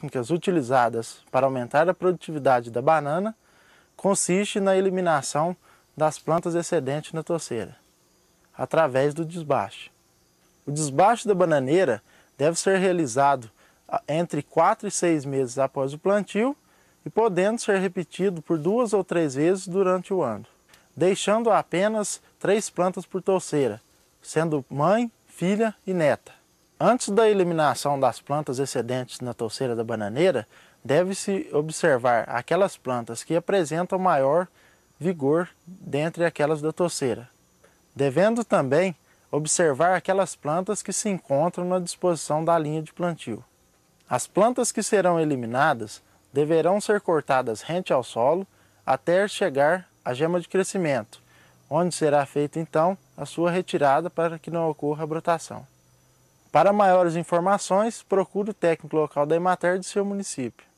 técnicas utilizadas para aumentar a produtividade da banana consiste na eliminação das plantas excedentes na torceira, através do desbaste. O desbaste da bananeira deve ser realizado entre 4 e 6 meses após o plantio e podendo ser repetido por duas ou três vezes durante o ano, deixando apenas três plantas por torceira, sendo mãe, filha e neta. Antes da eliminação das plantas excedentes na touceira da bananeira, deve-se observar aquelas plantas que apresentam maior vigor dentre aquelas da touceira, devendo também observar aquelas plantas que se encontram na disposição da linha de plantio. As plantas que serão eliminadas deverão ser cortadas rente ao solo até chegar à gema de crescimento, onde será feita então a sua retirada para que não ocorra brotação. Para maiores informações, procure o técnico local da Emater de seu município.